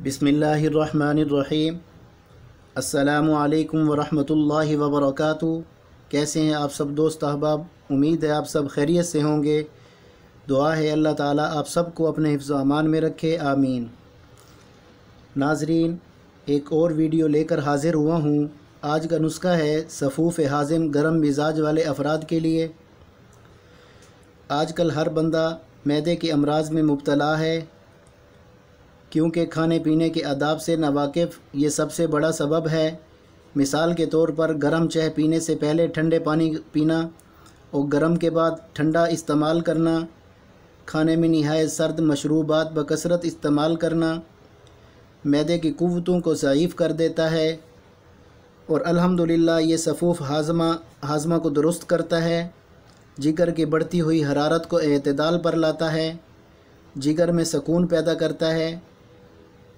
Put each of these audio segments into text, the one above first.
बिसमीम् अल्लाम वरहमतुल्लाहि वबरकातु कैसे हैं आप सब दोस्त अहबाब उम्मीद है आप सब खैरियत से होंगे दुआ है अल्लाह ताला आप सबको अपने हिफ्ज़ अमान में रखे आमीन नाजरीन एक और वीडियो लेकर हाज़िर हुआ हूँ आज का नुस्खा है सफ़ूफ़ हाजिम गर्म मिजाज वाले अफराद के लिए आजकल हर बंदा मैदे के अमराज में मुबतला है क्योंकि खाने पीने के आदाब से नावाकिफ़ ये सबसे बड़ा सबब है मिसाल के तौर पर गर्म चाय पीने से पहले ठंडे पानी पीना और गर्म के बाद ठंडा इस्तेमाल करना खाने में नहायत सर्द मशरूबात बकसरत इस्तेमाल करना मैदे की कुतों को ज़यीफ़ कर देता है और अल्हम्दुलिल्लाह ये सफ़ूफ़ हाजमा हाजमा को दुरुस्त करता है जिगर की बढ़ती हुई हरारत को अतदाल पर लाता है जिगर में सकून पैदा करता है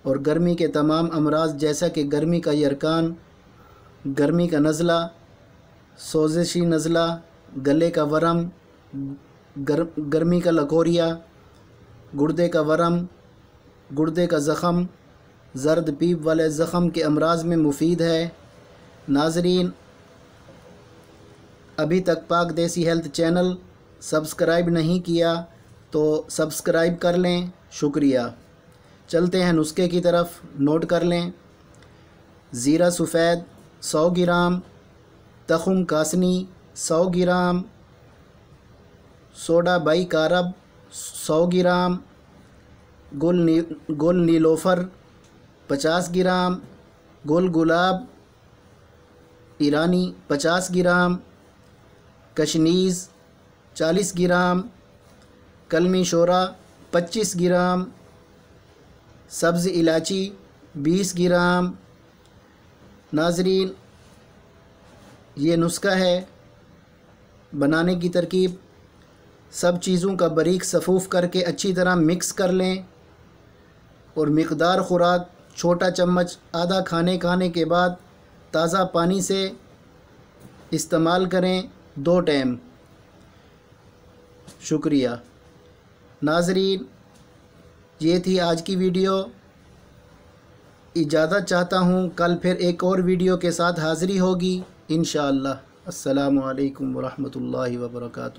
और गर्मी के तमाम अमराज जैसा कि गर्मी का यरकान गर्मी का नज़ला सोजिशी नज़ला गले का वरम गर, गर्मी का लकोरिया गुर्दे का वरम गुर्दे का ज़ख़म जर्द पीप वाले ज़ख़म के अमराज में मुफीद है नाजरीन अभी तक पाक देसी हेल्थ चैनल सब्सक्राइब नहीं किया तो सब्सक्राइब कर लें शुक्रिया चलते हैं नुस्खे की तरफ नोट कर लें ज़ीरा सफ़ेद सौ ग्राम तखम कासनी सौ ग्राम सोडा बाई कारब सौ ग्राम गुल नी गुल नीलोफर पचास ग्राम गुल गुलाब ईरानी पचास ग्राम कशनीज़ चालीस ग्राम कलमी शोरा पच्चीस ग्राम सब्ज़ इलायची 20 ग्राम नाजरीन ये नुस्खा है बनाने की तरकीब सब चीज़ों का बरीक सफ़ूफ़ करके अच्छी तरह मिक्स कर लें और मकदार ख़ुराक छोटा चम्मच आधा खाने खाने के बाद ताज़ा पानी से इस्तेमाल करें दो टाइम शुक्रिया नाजरीन ये थी आज की वीडियो इजाज़त चाहता हूँ कल फिर एक और वीडियो के साथ हाज़िरी होगी इन शाला असलकम वरहमल वर्का